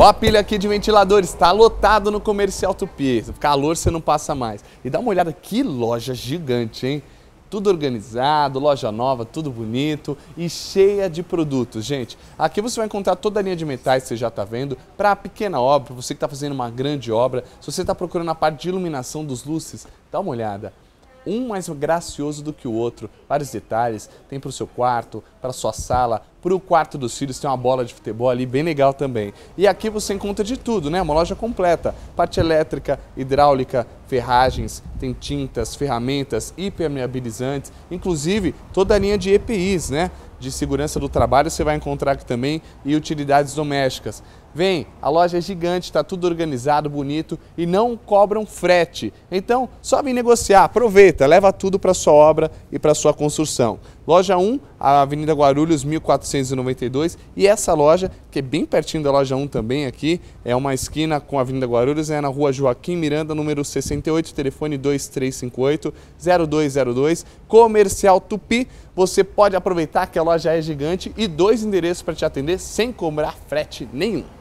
Ó a pilha aqui de ventiladores, tá lotado no Comercial Tupi. Calor você não passa mais. E dá uma olhada, que loja gigante, hein? Tudo organizado, loja nova, tudo bonito e cheia de produtos, gente. Aqui você vai encontrar toda a linha de metais que você já está vendo, para a pequena obra, para você que está fazendo uma grande obra. Se você está procurando a parte de iluminação dos luzes, dá uma olhada um mais gracioso do que o outro. Vários detalhes, tem para o seu quarto, para sua sala, para o quarto dos filhos, tem uma bola de futebol ali bem legal também. E aqui você encontra de tudo, né? Uma loja completa, parte elétrica, hidráulica, ferragens, tem tintas, ferramentas, impermeabilizantes, inclusive toda a linha de EPIs, né? De segurança do trabalho você vai encontrar aqui também e utilidades domésticas. Vem, a loja é gigante, está tudo organizado, bonito e não cobram frete. Então, só vem negociar, aproveita, leva tudo para sua obra e para sua construção. Loja 1, a Avenida Guarulhos, 1492, e essa loja, que é bem pertinho da loja 1 também aqui, é uma esquina com a Avenida Guarulhos, é na rua Joaquim Miranda, número 68, telefone 2358-0202, Comercial Tupi. Você pode aproveitar que a loja é gigante e dois endereços para te atender sem cobrar frete nenhum.